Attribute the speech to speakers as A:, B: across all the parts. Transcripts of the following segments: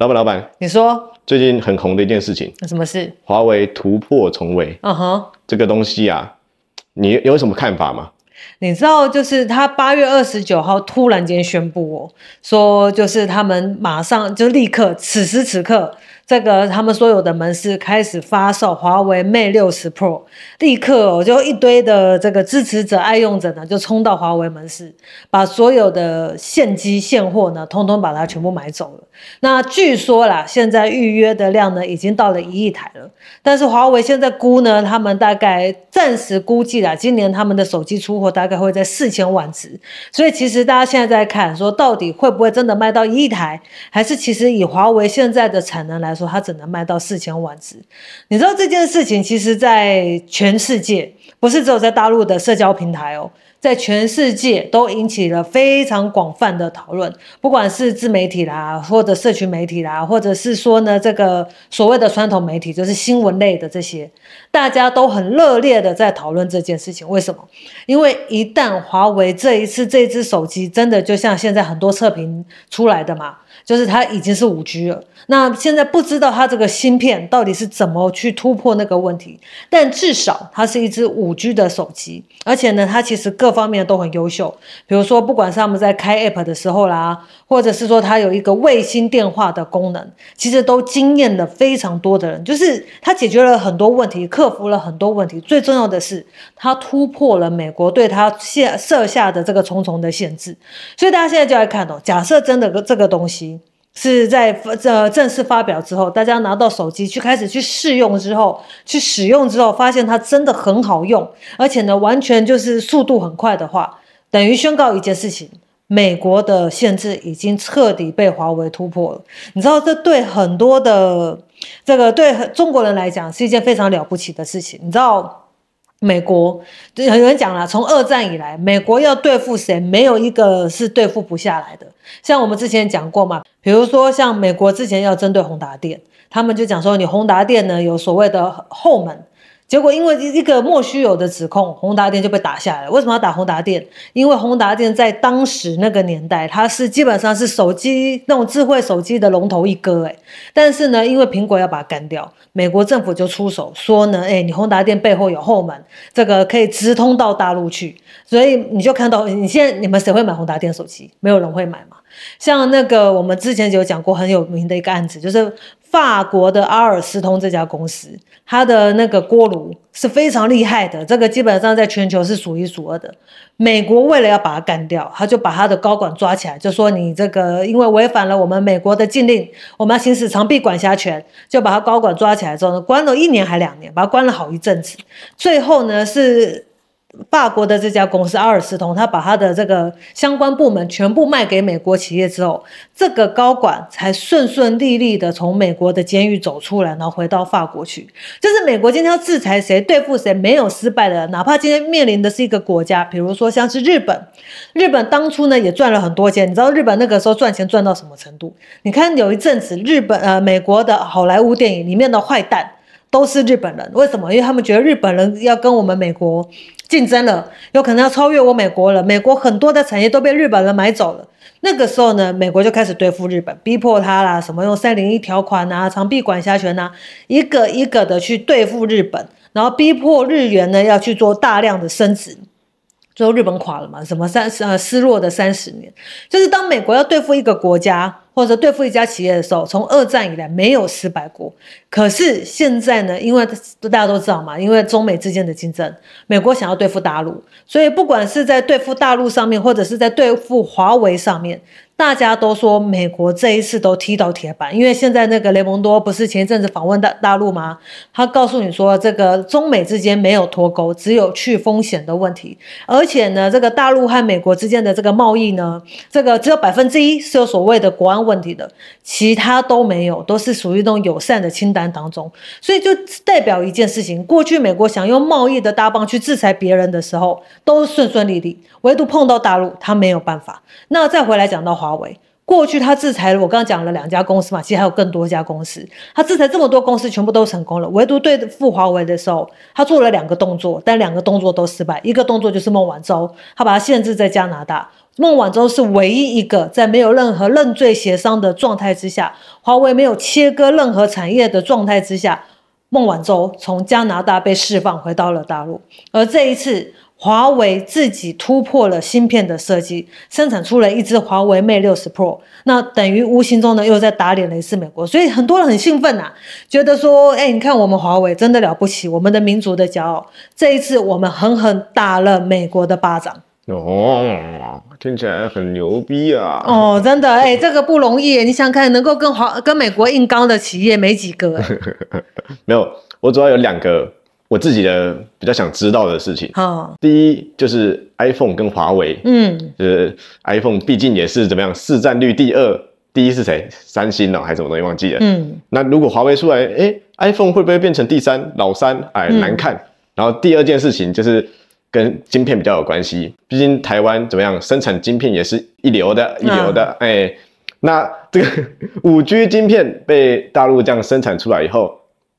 A: 老板，老板，你说最近很红的一件事情，什么事？华为突破重围，嗯哼，这个东西啊，你有什么看法吗？
B: 你知道，就是他八月二十九号突然间宣布，说就是他们马上就立刻，此时此刻。这个他们所有的门市开始发售华为 Mate 60 Pro，立刻哦、就一堆的这个支持者、爱用者呢，就冲到华为门市，把所有的现机、现货呢，通通把它全部买走了。那据说啦，现在预约的量呢，已经到了一亿台了。但是华为现在估呢，他们大概暂时估计啦，今年他们的手机出货大概会在四千万只。所以其实大家现在在看，说到底会不会真的卖到一亿台，还是其实以华为现在的产能来。说它只能卖到四千万只。你知道这件事情，其实，在全世界不是只有在大陆的社交平台哦，在全世界都引起了非常广泛的讨论，不管是自媒体啦，或者社群媒体啦，或者是说呢，这个所谓的传统媒体，就是新闻类的这些，大家都很热烈的在讨论这件事情。为什么？因为一旦华为这一次这只手机真的就像现在很多测评出来的嘛。就是它已经是五 G 了，那现在不知道它这个芯片到底是怎么去突破那个问题，但至少它是一只五 G 的手机，而且呢，它其实各方面都很优秀，比如说，不管是他们在开 App 的时候啦。或者是说它有一个卫星电话的功能，其实都惊艳了非常多的人，就是它解决了很多问题，克服了很多问题，最重要的是它突破了美国对它下设下的这个重重的限制。所以大家现在就要看哦，假设真的这个东西是在呃正式发表之后，大家拿到手机去开始去试用之后，去使用之后，发现它真的很好用，而且呢完全就是速度很快的话，等于宣告一件事情。美国的限制已经彻底被华为突破了，你知道这对很多的这个对中国人来讲是一件非常了不起的事情。你知道美国，有人讲了，从二战以来，美国要对付谁，没有一个是对付不下来的。像我们之前讲过嘛，比如说像美国之前要针对宏达电，他们就讲说你宏达电呢有所谓的后门。结果，因为一个莫须有的指控，宏达电就被打下来了。为什么要打宏达电？因为宏达电在当时那个年代，它是基本上是手机那种智慧手机的龙头一哥。哎，但是呢，因为苹果要把它干掉，美国政府就出手说呢，哎，你宏达电背后有后门，这个可以直通到大陆去。所以你就看到，你现在你们谁会买宏达电手机？没有人会买嘛。像那个我们之前就有讲过很有名的一个案子，就是。法国的阿尔斯通这家公司，它的那个锅炉是非常厉害的，这个基本上在全球是数一数二的。美国为了要把它干掉，他就把他的高管抓起来，就说你这个因为违反了我们美国的禁令，我们要行使长臂管辖权，就把他高管抓起来之后呢，关了一年还两年，把他关了好一阵子，最后呢是。法国的这家公司阿尔斯通，他把他的这个相关部门全部卖给美国企业之后，这个高管才顺顺利利的从美国的监狱走出来，然后回到法国去。就是美国今天要制裁谁、对付谁没有失败的，哪怕今天面临的是一个国家，比如说像是日本。日本当初呢也赚了很多钱，你知道日本那个时候赚钱赚到什么程度？你看有一阵子日本呃美国的好莱坞电影里面的坏蛋。都是日本人，为什么？因为他们觉得日本人要跟我们美国竞争了，有可能要超越我美国了。美国很多的产业都被日本人买走了。那个时候呢，美国就开始对付日本，逼迫他啦，什么用三零一条款啊，长臂管辖权啊，一个一个的去对付日本，然后逼迫日元呢要去做大量的升值。最后日本垮了嘛？什么三呃失落的三十年，就是当美国要对付一个国家。或者对付一家企业的时候，从二战以来没有失败过。可是现在呢？因为大家都知道嘛，因为中美之间的竞争，美国想要对付大陆，所以不管是在对付大陆上面，或者是在对付华为上面。大家都说美国这一次都踢到铁板，因为现在那个雷蒙多不是前一阵子访问大大陆吗？他告诉你说，这个中美之间没有脱钩，只有去风险的问题。而且呢，这个大陆和美国之间的这个贸易呢，这个只有百分之一是有所谓的国安问题的，其他都没有，都是属于那种友善的清单当中。所以就代表一件事情：过去美国想用贸易的大棒去制裁别人的时候，都顺顺利利，唯独碰到大陆，他没有办法。那再回来讲到华。华为过去他制裁了，我刚刚讲了两家公司嘛，其实还有更多家公司。他制裁这么多公司，全部都成功了，唯独对付华为的时候，他做了两个动作，但两个动作都失败。一个动作就是孟晚舟，他把他限制在加拿大。孟晚舟是唯一一个在没有任何认罪协商的状态之下，华为没有切割任何产业的状态之下，孟晚舟从加拿大被释放回到了大陆。而这一次。华为自己突破了芯片的设计，生产出了一支华为 Mate 六十 Pro，那等于无形中呢又在打脸雷次美国，所以很多人很兴奋呐，觉得说，哎，你看我们华为真的了不起，我们的民族的骄傲，这一次我们狠狠打了美国的巴掌。
A: 哦，听起来很牛逼啊！
B: 哦，真的，哎，这个不容易，你想看能够跟华跟美国硬刚的企业没几个。
A: 没有，我主要有两个。我自己的比较想知道的事情，哦、第一就是 iPhone 跟华为，嗯，就是 iPhone 毕竟也是怎么样市占率第二，第一是谁？三星了还是什么东西忘记了？嗯，那如果华为出来，哎，iPhone 会不会变成第三老三？哎，难看。然后第二件事情就是跟晶片比较有关系，毕竟台湾怎么样生产晶片也是一流的，一流的，哎，那这个 五 G 晶片被大陆这样生产出来以后。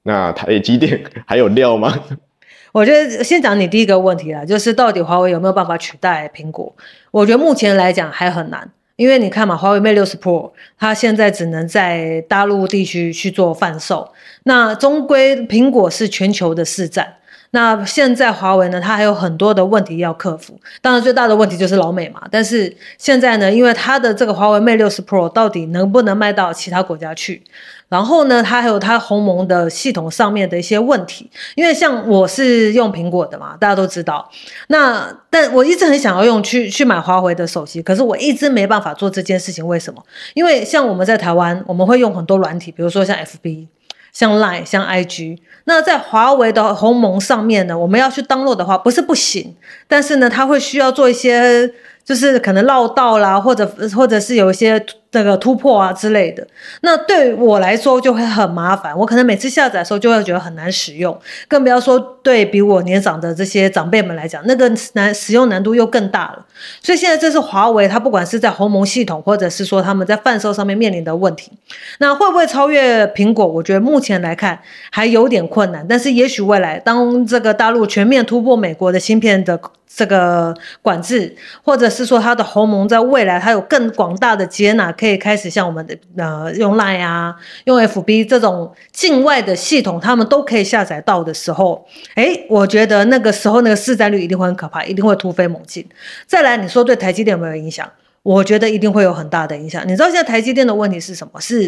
A: 那台积电还有料吗？
B: 我觉得先讲你第一个问题啦，就是到底华为有没有办法取代苹果？我觉得目前来讲还很难，因为你看嘛，华为 Mate 60 Pro 它现在只能在大陆地区去做贩售，那终归苹果是全球的市占。那现在华为呢，它还有很多的问题要克服，当然最大的问题就是老美嘛。但是现在呢，因为它的这个华为 Mate 60 Pro 到底能不能卖到其他国家去？然后呢，它还有它鸿蒙的系统上面的一些问题，因为像我是用苹果的嘛，大家都知道。那但我一直很想要用去去买华为的手机，可是我一直没办法做这件事情。为什么？因为像我们在台湾，我们会用很多软体，比如说像 FB、像 Line、像 IG。那在华为的鸿蒙上面呢，我们要去 download 的话不是不行，但是呢，它会需要做一些，就是可能绕道啦，或者或者是有一些。这个突破啊之类的，那对我来说就会很麻烦。我可能每次下载的时候就会觉得很难使用，更不要说对比我年长的这些长辈们来讲，那个难使用难度又更大了。所以现在这是华为，它不管是在鸿蒙系统，或者是说他们在贩售上面面临的问题，那会不会超越苹果？我觉得目前来看还有点困难，但是也许未来当这个大陆全面突破美国的芯片的。这个管制，或者是说他的鸿蒙在未来，它有更广大的接纳，可以开始像我们的呃用 Line 啊，用 F B 这种境外的系统，他们都可以下载到的时候，哎，我觉得那个时候那个市占率一定会很可怕，一定会突飞猛进。再来，你说对台积电有没有影响？我觉得一定会有很大的影响。你知道现在台积电的问题是什么？是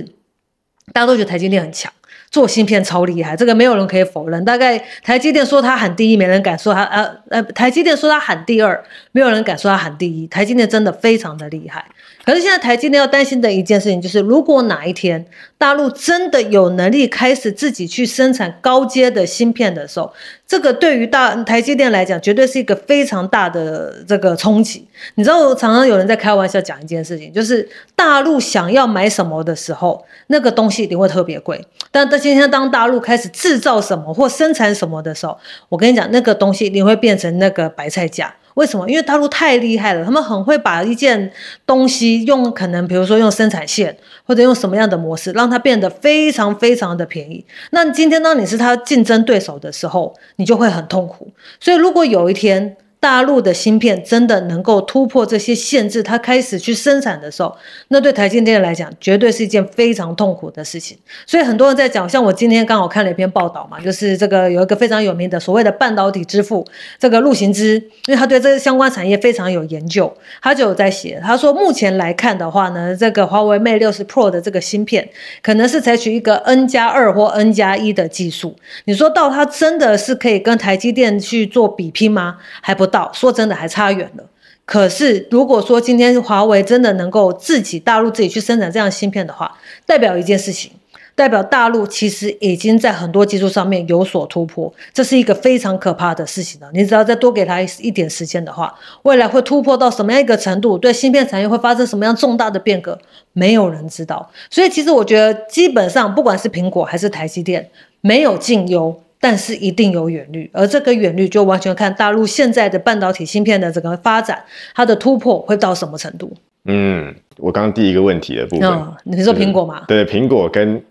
B: 大家都觉得台积电很强。做芯片超厉害，这个没有人可以否认。大概台积电说他喊第一，没人敢说他呃呃，台积电说他喊第二，没有人敢说他喊第一。台积电真的非常的厉害。可是现在台积电要担心的一件事情，就是如果哪一天大陆真的有能力开始自己去生产高阶的芯片的时候，这个对于大台积电来讲，绝对是一个非常大的这个冲击。你知道，常常有人在开玩笑讲一件事情，就是大陆想要买什么的时候，那个东西一定会特别贵。但到今天，当大陆开始制造什么或生产什么的时候，我跟你讲，那个东西一定会变成那个白菜价。为什么？因为大陆太厉害了，他们很会把一件东西用可能，比如说用生产线或者用什么样的模式，让它变得非常非常的便宜。那今天呢，你是他竞争对手的时候，你就会很痛苦。所以，如果有一天，大陆的芯片真的能够突破这些限制，它开始去生产的时候，那对台积电来讲，绝对是一件非常痛苦的事情。所以很多人在讲，像我今天刚好看了一篇报道嘛，就是这个有一个非常有名的所谓的半导体之父，这个陆行之，因为他对这些相关产业非常有研究，他就有在写，他说目前来看的话呢，这个华为 Mate 六十 Pro 的这个芯片，可能是采取一个 N 加二或 N 加一的技术。你说到它真的是可以跟台积电去做比拼吗？还不。到说真的还差远了。可是如果说今天华为真的能够自己大陆自己去生产这样芯片的话，代表一件事情，代表大陆其实已经在很多技术上面有所突破，这是一个非常可怕的事情了。你只要再多给他一点时间的话，未来会突破到什么样一个程度，对芯片产业会发生什么样重大的变革，没有人知道。所以其实我觉得，基本上不管是苹果还是台积电，没有进优。但是一定有远虑，而这个远虑就完全看大陆现在的半导体芯片的整个发展，它的突破会到什么程度？
A: 嗯，我刚刚第一个问题的部分，
B: 你说苹果吗？
A: 对，苹果跟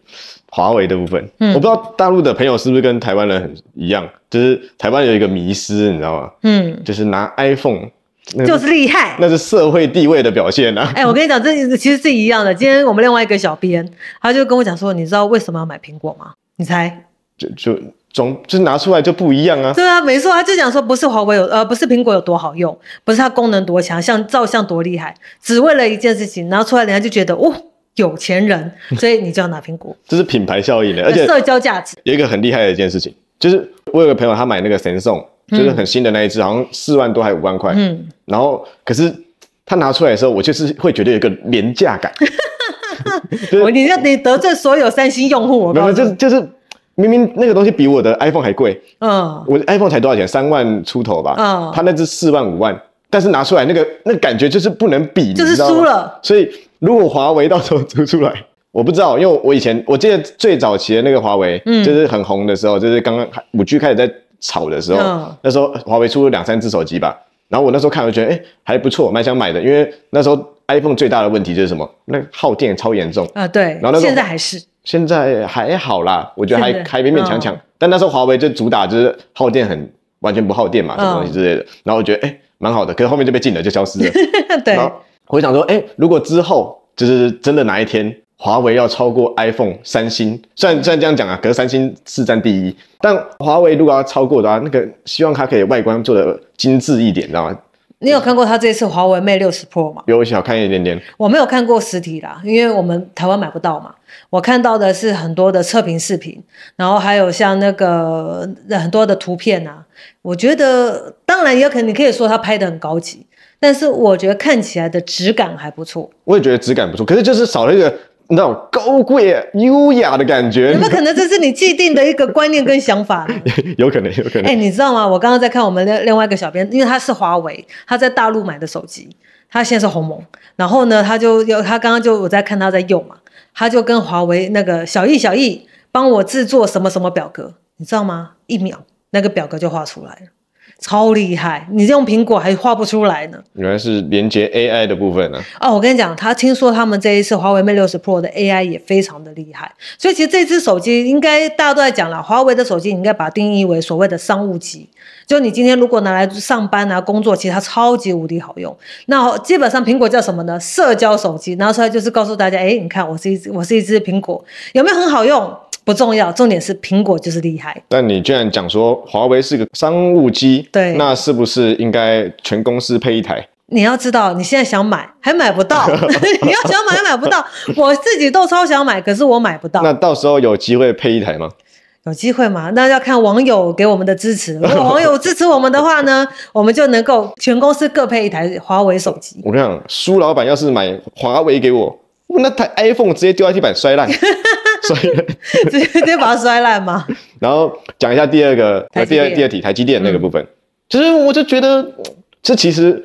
A: 华为的部分，我不知道大陆的朋友是不是跟台湾人很一样，就是台湾有一个迷思，你知道吗？嗯，就是拿 iPhone，就是
B: 厉害，那
A: 是社会地位的表现啊！哎，
B: 我跟你讲，这其实是一样的。今天我们另外一个小编，他就跟我讲说，你知道为什么要买苹果吗？你猜？
A: 就就。总就拿出来就不一样啊！对
B: 啊，没错，他就讲说不是华为有，呃，不是苹果有多好用，不是它功能多强，像照相多厉害，只为了一件事情，然后出来人家就觉得哦，有钱人，所以你就要拿苹果。
A: 这是品牌效应的，而且社交价值。有一个很厉害的一件事情，就是我有个朋友他买那个神送，就是很新的那一只，好像四万多还五万块，嗯，然后可是他拿出来的时候，我就是会觉得有一个廉价感。我你要你得罪所有
B: 三星用户，我告诉你，就是
A: 就是。明明那个东西比我的 iPhone 还贵，嗯，我 iPhone 才多少钱？三万出头吧，嗯，他那只四万五万，但是拿出来那个那感觉就是不能比，就是输了。所以如果华为到时候出出来，我不知道，因为我以前我记得最早期的那个华为，嗯，就是很红的时候，就是刚刚五 G 开始在炒的时候，那时候华为出了两三只手机吧，然后我那时候看我觉得哎还不错，蛮想买的，因为那时候 iPhone 最大的问题就是什么？那耗电超严重啊，
B: 对，然后现在还是。
A: 现在还好啦，我觉得还还勉勉强强。但那时候华为就主打就是耗电很完全不耗电嘛，什么东西之类的。然后我觉得哎蛮好的，可是后面就被禁了，就消失了。对，我想说，哎，如果之后就是真的哪一天华为要超过 iPhone、三星，虽然虽然这样讲啊，可是三星是占第一，但华为如果要超过的话，那个希望它可以外观做的精致一点，知道吗？
B: 你有看过它这次华为 Mate 六十 Pro 吗？
A: 比我小看一点点。
B: 我没有看过实体啦，因为我们台湾买不到嘛。我看到的是很多的测评视频，然后还有像那个很多的图片啊。我觉得，当然也可能，你可以说他拍的很高级，但是我觉得看起来的质感还不错。
A: 我也觉得质感不错，可是就是少了一个那种
B: 高贵优
A: 雅的感觉。有没有可
B: 能这是你既定的一个观念跟想法？
A: 有可能，有可能。哎，你
B: 知道吗？我刚刚在看我们另另外一个小编，因为他是华为，他在大陆买的手机，他现在是鸿蒙，然后呢，他就有他刚刚就我在看他在用嘛。他就跟华为那个小艺，小艺帮我制作什么什么表格，你知道吗？一秒那个表格就画出来了。超厉害！你用苹果还画不出来呢。
A: 原来是连接 AI 的部分呢。
B: 哦，我跟你讲，他听说他们这一次华为 Mate 60 Pro 的 AI 也非常的厉害。所以其实这只手机应该大家都在讲了，华为的手机你应该把它定义为所谓的商务级。就你今天如果拿来上班啊工作，其实它超级无敌好用。那基本上苹果叫什么呢？社交手机拿出来就是告诉大家，哎，你看我是一只我是一只苹果，有没有很好用？不重要，重点是苹果就是厉害。
A: 但你居然讲说华为是个商务机，对，那是不是应该全公司配一台？
B: 你要知道，你现在想买还买不到，你要想买又买不到，我自己都超想买，可是我买不到。那
A: 到时候有机会配一台吗？
B: 有机会吗？那要看网友给我们的支持。如果网友支持我们的话呢，我们就能够全公司各配一台华为手机。
A: 我你样，苏老板要是买华为给我，那台 iPhone 直接丢在地板摔烂。
B: 直接直接把它摔烂吗？
A: 然后讲一下第二个第二第二题台积电那个部分，
B: 就是我就觉得
A: 这其实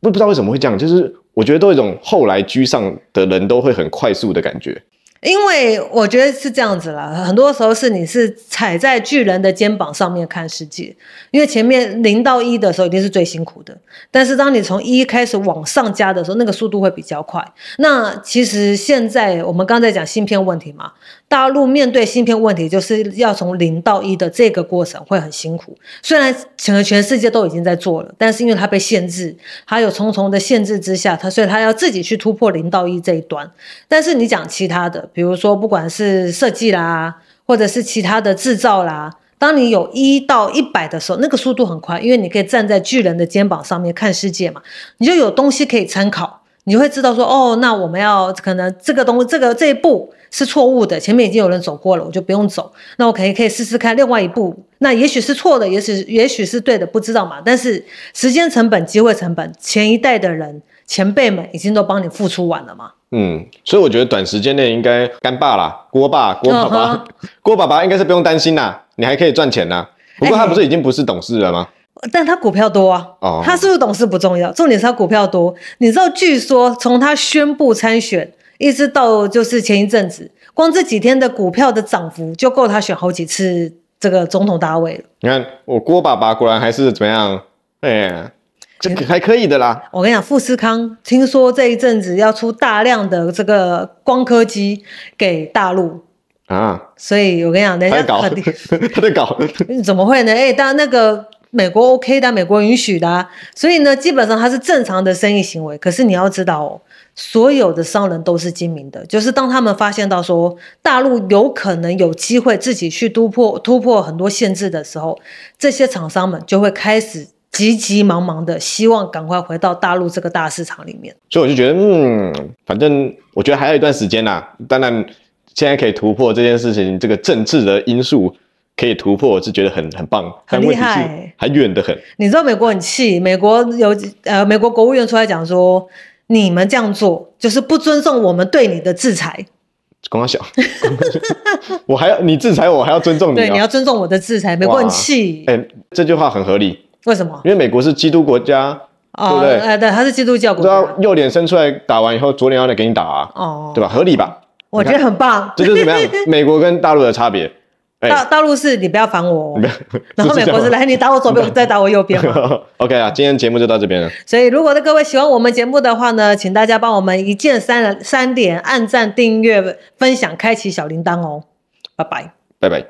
A: 不知道为什么会这样，就是我觉得都一种后来居上的人都会很快速的感觉。
B: 因为我觉得是这样子啦，很多时候是你是踩在巨人的肩膀上面看世界，因为前面零到一的时候一定是最辛苦的。但是当你从一开始往上加的时候，那个速度会比较快。那其实现在我们刚才讲芯片问题嘛，大陆面对芯片问题，就是要从零到一的这个过程会很辛苦。虽然整个全世界都已经在做了，但是因为它被限制，还有重重的限制之下，它所以它要自己去突破零到一这一端。但是你讲其他的。比如说，不管是设计啦，或者是其他的制造啦，当你有一到一百的时候，那个速度很快，因为你可以站在巨人的肩膀上面看世界嘛，你就有东西可以参考，你会知道说，哦，那我们要可能这个东这个这一步是错误的，前面已经有人走过了，我就不用走，那我肯定可以试试看另外一步，那也许是错的，也许也许是对的，不知道嘛，但是时间成本、机会成本，前一代的人。前辈们已经都帮你付出完了吗？
A: 嗯，所以我觉得短时间内应该干爸啦，郭爸，郭爸爸，郭 爸爸应该是不用担心啦，你还可以赚钱啦。不过他不是已经不是董事了吗？
B: 但他股票多啊。哦。他是不是董事不重要，重点是他股票多。你知道，据说从他宣布参选一直到就是前一阵子，光这几天的股票的涨幅就够他选好几次这个总统大位了。
A: 你看，我郭爸爸果然还是怎么样？哎。这还可以的啦。
B: 我跟你讲，富士康听说这一阵子要出大量的这个光刻机给大陆啊，所以我跟你讲，人家搞，
A: 他在搞，
B: 怎么会呢？哎，但那个美国 OK 的，美国允许的，所以呢，基本上它是正常的生意行为。可是你要知道，所有的商人都是精明的，就是当他们发现到说大陆有可能有机会自己去突破突破很多限制的时候，这些厂商们就会开始。急急忙忙的，希望赶快回到大陆这个大市场里面，
A: 所以我就觉得，嗯，反正我觉得还有一段时间啦。当然，现在可以突破这件事情，这个政治的因素可以突破，我是觉得很很棒。很厉害，还远得很。
B: 你知道美国很气，美国有呃，美国国务院出来讲说，你们这样做就是不尊重我们对你的制裁。
A: 光小，我还要你制裁我，还要尊重你。对，你要
B: 尊重我的制裁。美国很气。
A: 哎，这句话很合理。为什么？因为美国是基督国家，对不对？呃，对，它是基督教国家。右脸伸出来打完以后，左脸要来给你打啊，哦，对吧？合理吧？
B: 我觉得很棒。这是怎么样？
A: 美国跟大陆的差别。大
B: 大陆是你不要烦我，
A: 然后美国是来你
B: 打我左边，再打我右边。
A: OK 啊，今天节目就到这边了。
B: 所以，如果各位喜欢我们节目的话呢，请大家帮我们一键三三点按赞、订阅、分享、开启小铃铛哦。拜拜。拜拜。